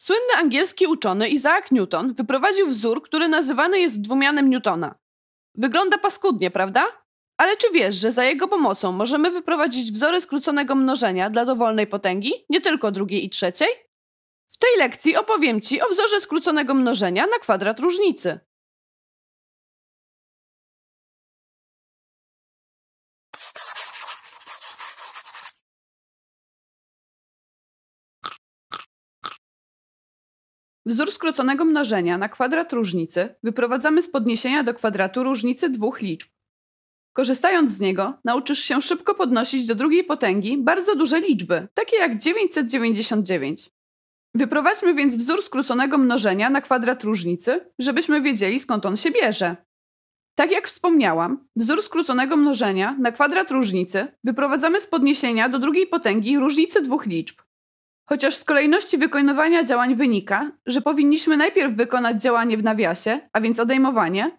Słynny angielski uczony Isaac Newton wyprowadził wzór, który nazywany jest dwumianem Newtona. Wygląda paskudnie, prawda? Ale czy wiesz, że za jego pomocą możemy wyprowadzić wzory skróconego mnożenia dla dowolnej potęgi, nie tylko drugiej i trzeciej? W tej lekcji opowiem Ci o wzorze skróconego mnożenia na kwadrat różnicy. Wzór skróconego mnożenia na kwadrat różnicy wyprowadzamy z podniesienia do kwadratu różnicy dwóch liczb. Korzystając z niego, nauczysz się szybko podnosić do drugiej potęgi bardzo duże liczby, takie jak 999. Wyprowadźmy więc wzór skróconego mnożenia na kwadrat różnicy, żebyśmy wiedzieli skąd on się bierze. Tak jak wspomniałam, wzór skróconego mnożenia na kwadrat różnicy wyprowadzamy z podniesienia do drugiej potęgi różnicy dwóch liczb. Chociaż z kolejności wykonywania działań wynika, że powinniśmy najpierw wykonać działanie w nawiasie, a więc odejmowanie,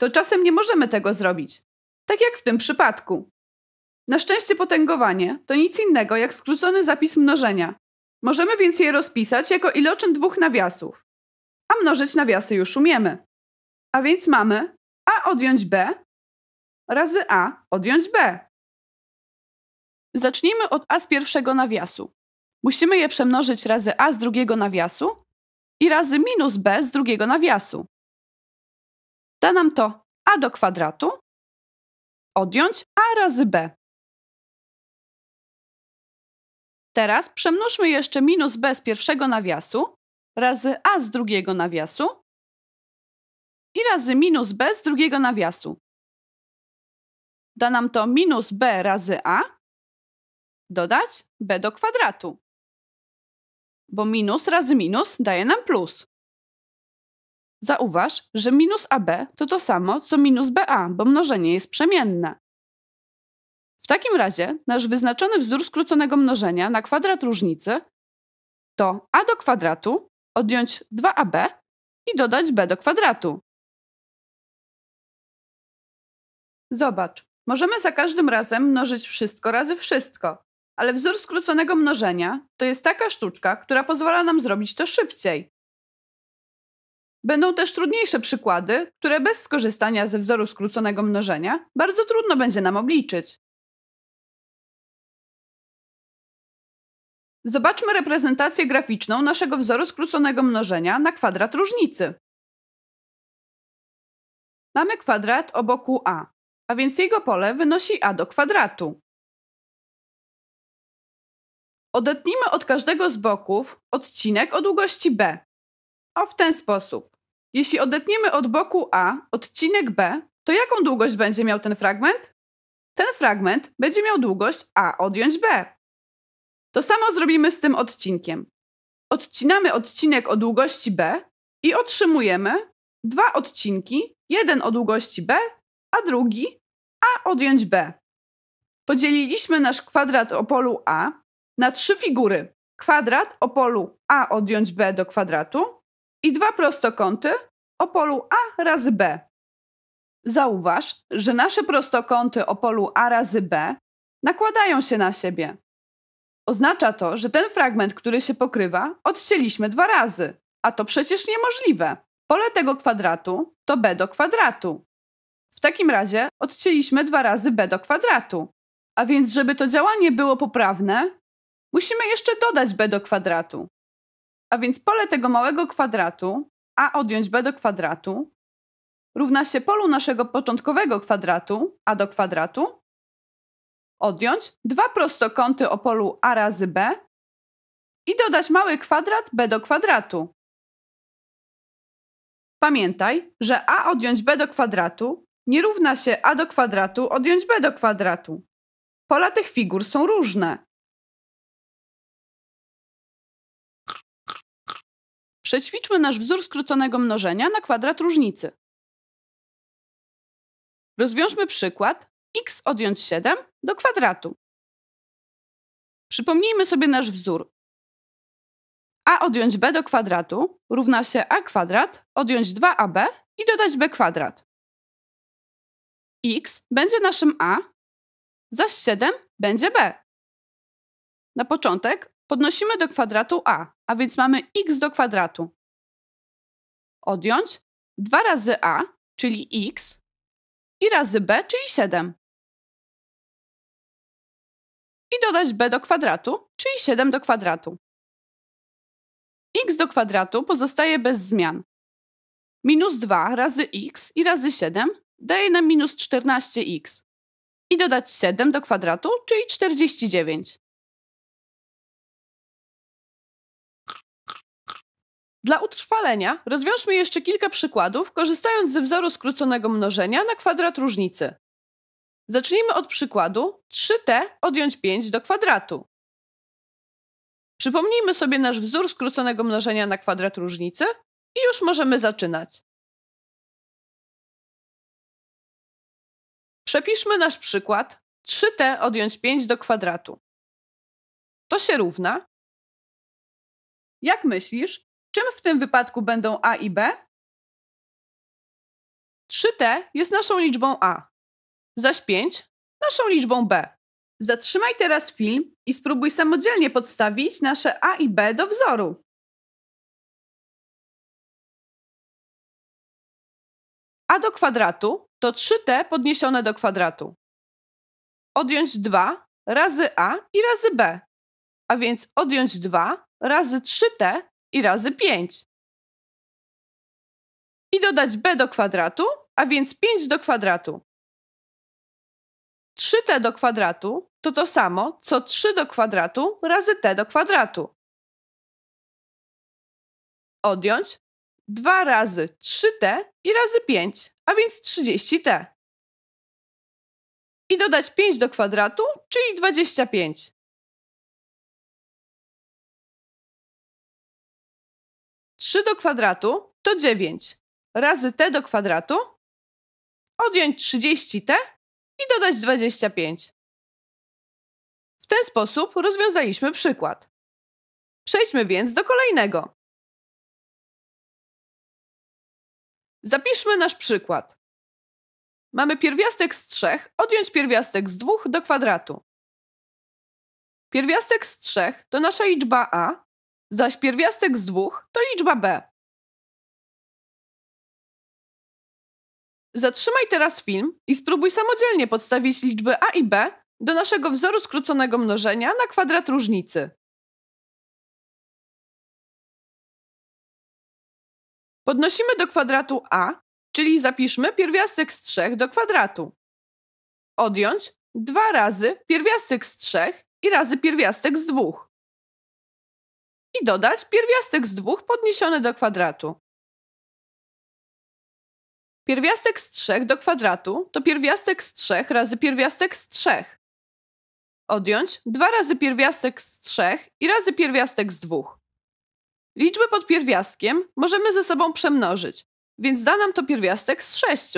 to czasem nie możemy tego zrobić. Tak jak w tym przypadku. Na szczęście potęgowanie to nic innego jak skrócony zapis mnożenia. Możemy więc je rozpisać jako iloczyn dwóch nawiasów. A mnożyć nawiasy już umiemy. A więc mamy a odjąć b razy a odjąć b. Zacznijmy od a z pierwszego nawiasu musimy je przemnożyć razy a z drugiego nawiasu i razy minus b z drugiego nawiasu. Da nam to a do kwadratu odjąć a razy b. Teraz przemnóżmy jeszcze minus b z pierwszego nawiasu razy a z drugiego nawiasu i razy minus b z drugiego nawiasu. Da nam to minus b razy a dodać b do kwadratu bo minus razy minus daje nam plus. Zauważ, że minus AB to to samo co minus BA, bo mnożenie jest przemienne. W takim razie nasz wyznaczony wzór skróconego mnożenia na kwadrat różnicy to a do kwadratu odjąć 2ab i dodać b do kwadratu. Zobacz, możemy za każdym razem mnożyć wszystko razy wszystko. Ale wzór skróconego mnożenia to jest taka sztuczka, która pozwala nam zrobić to szybciej. Będą też trudniejsze przykłady, które bez skorzystania ze wzoru skróconego mnożenia bardzo trudno będzie nam obliczyć. Zobaczmy reprezentację graficzną naszego wzoru skróconego mnożenia na kwadrat różnicy. Mamy kwadrat o boku a, a więc jego pole wynosi a do kwadratu. Odetnijmy od każdego z boków odcinek o długości B. O w ten sposób. Jeśli odetniemy od boku A odcinek B, to jaką długość będzie miał ten fragment? Ten fragment będzie miał długość A odjąć B. To samo zrobimy z tym odcinkiem. Odcinamy odcinek o długości B i otrzymujemy dwa odcinki, jeden o długości B, a drugi A odjąć B. Podzieliliśmy nasz kwadrat o polu A na trzy figury. Kwadrat o polu A odjąć B do kwadratu i dwa prostokąty o polu A razy B. Zauważ, że nasze prostokąty o polu A razy B nakładają się na siebie. Oznacza to, że ten fragment, który się pokrywa, odcięliśmy dwa razy, a to przecież niemożliwe. Pole tego kwadratu to b do kwadratu. W takim razie odcięliśmy dwa razy b do kwadratu. A więc, żeby to działanie było poprawne, musimy jeszcze dodać b do kwadratu. A więc pole tego małego kwadratu, a odjąć b do kwadratu, równa się polu naszego początkowego kwadratu, a do kwadratu, odjąć dwa prostokąty o polu a razy b i dodać mały kwadrat b do kwadratu. Pamiętaj, że a odjąć b do kwadratu nie równa się a do kwadratu odjąć b do kwadratu. Pola tych figur są różne. Przećwiczmy nasz wzór skróconego mnożenia na kwadrat różnicy. Rozwiążmy przykład x odjąć 7 do kwadratu. Przypomnijmy sobie nasz wzór. a odjąć b do kwadratu równa się a kwadrat odjąć 2ab i dodać b kwadrat. x będzie naszym a, zaś 7 będzie b. Na początek Podnosimy do kwadratu a, a więc mamy x do kwadratu. Odjąć 2 razy a, czyli x, i razy b, czyli 7. I dodać b do kwadratu, czyli 7 do kwadratu. x do kwadratu pozostaje bez zmian. Minus 2 razy x i razy 7 daje nam minus 14x. I dodać 7 do kwadratu, czyli 49. Dla utrwalenia rozwiążmy jeszcze kilka przykładów, korzystając ze wzoru skróconego mnożenia na kwadrat różnicy. Zacznijmy od przykładu 3t odjąć 5 do kwadratu. Przypomnijmy sobie nasz wzór skróconego mnożenia na kwadrat różnicy i już możemy zaczynać. Przepiszmy nasz przykład 3t odjąć 5 do kwadratu. To się równa. Jak myślisz, Czym w tym wypadku będą A i B? 3T jest naszą liczbą A, zaś 5 naszą liczbą B. Zatrzymaj teraz film i spróbuj samodzielnie podstawić nasze A i B do wzoru. A do kwadratu to 3t podniesione do kwadratu. Odjąć 2 razy a i razy b, a więc odjąć 2 razy 3t i razy 5. I dodać b do kwadratu, a więc 5 do kwadratu. 3t do kwadratu to to samo, co 3 do kwadratu razy t do kwadratu. Odjąć 2 razy 3t i razy 5, a więc 30t. I dodać 5 do kwadratu, czyli 25. 3 do kwadratu to 9 razy t do kwadratu, odjąć 30t i dodać 25. W ten sposób rozwiązaliśmy przykład. Przejdźmy więc do kolejnego. Zapiszmy nasz przykład. Mamy pierwiastek z 3, odjąć pierwiastek z 2 do kwadratu. Pierwiastek z 3 to nasza liczba a, zaś pierwiastek z dwóch to liczba b. Zatrzymaj teraz film i spróbuj samodzielnie podstawić liczby a i b do naszego wzoru skróconego mnożenia na kwadrat różnicy. Podnosimy do kwadratu a, czyli zapiszmy pierwiastek z 3 do kwadratu. Odjąć 2 razy pierwiastek z 3 i razy pierwiastek z 2 i dodać pierwiastek z dwóch podniesiony do kwadratu. Pierwiastek z 3 do kwadratu to pierwiastek z 3 razy pierwiastek z 3. Odjąć 2 razy pierwiastek z 3 i razy pierwiastek z 2. Liczby pod pierwiastkiem możemy ze sobą przemnożyć, więc da nam to pierwiastek z 6.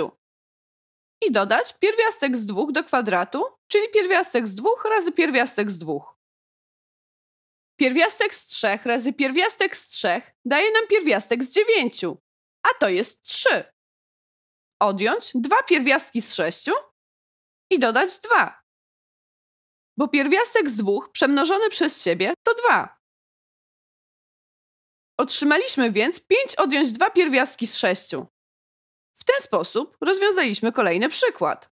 I dodać pierwiastek z 2 do kwadratu, czyli pierwiastek z 2 razy pierwiastek z 2. Pierwiastek z 3 razy pierwiastek z 3 daje nam pierwiastek z 9, a to jest 3. Odjąć dwa pierwiastki z 6 i dodać 2. Bo pierwiastek z 2 przemnożony przez siebie to 2. Otrzymaliśmy więc 5 odjąć 2 pierwiastki z 6. W ten sposób rozwiązaliśmy kolejny przykład.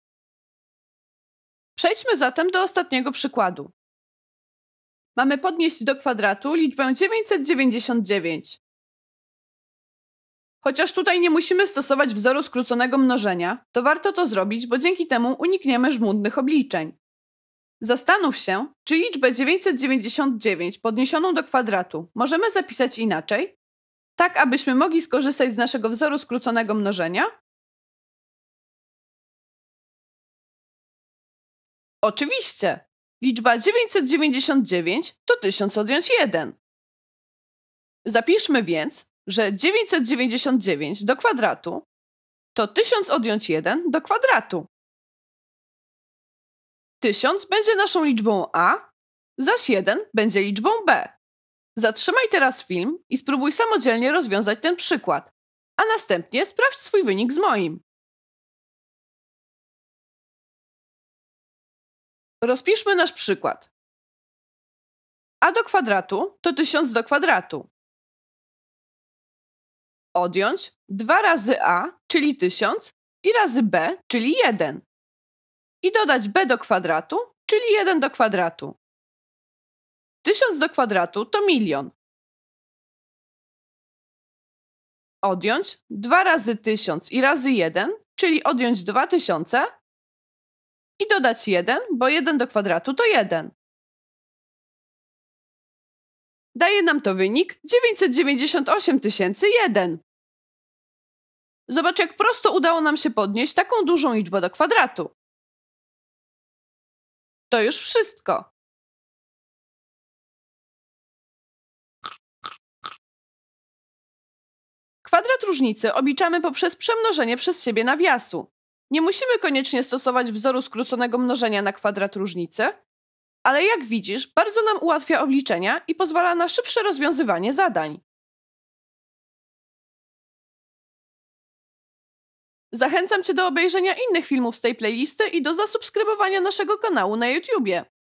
Przejdźmy zatem do ostatniego przykładu mamy podnieść do kwadratu liczbę 999. Chociaż tutaj nie musimy stosować wzoru skróconego mnożenia, to warto to zrobić, bo dzięki temu unikniemy żmudnych obliczeń. Zastanów się, czy liczbę 999 podniesioną do kwadratu możemy zapisać inaczej, tak abyśmy mogli skorzystać z naszego wzoru skróconego mnożenia? Oczywiście! Liczba 999 to 1000 odjąć 1. Zapiszmy więc, że 999 do kwadratu to 1000 odjąć 1 do kwadratu. 1000 będzie naszą liczbą A, zaś 1 będzie liczbą B. Zatrzymaj teraz film i spróbuj samodzielnie rozwiązać ten przykład, a następnie sprawdź swój wynik z moim. Rozpiszmy nasz przykład. A do kwadratu to 1000 do kwadratu. Odjąć 2 razy a, czyli 1000 i razy b, czyli 1. I dodać b do kwadratu, czyli 1 do kwadratu. 1000 do kwadratu to milion. Odjąć 2 razy 1000 i razy 1, czyli odjąć 2000 i dodać 1, bo 1 do kwadratu to 1. Daje nam to wynik 998 001. Zobacz, jak prosto udało nam się podnieść taką dużą liczbę do kwadratu. To już wszystko. Kwadrat różnicy obliczamy poprzez przemnożenie przez siebie nawiasu. Nie musimy koniecznie stosować wzoru skróconego mnożenia na kwadrat różnicy, ale jak widzisz, bardzo nam ułatwia obliczenia i pozwala na szybsze rozwiązywanie zadań. Zachęcam Cię do obejrzenia innych filmów z tej playlisty i do zasubskrybowania naszego kanału na YouTubie.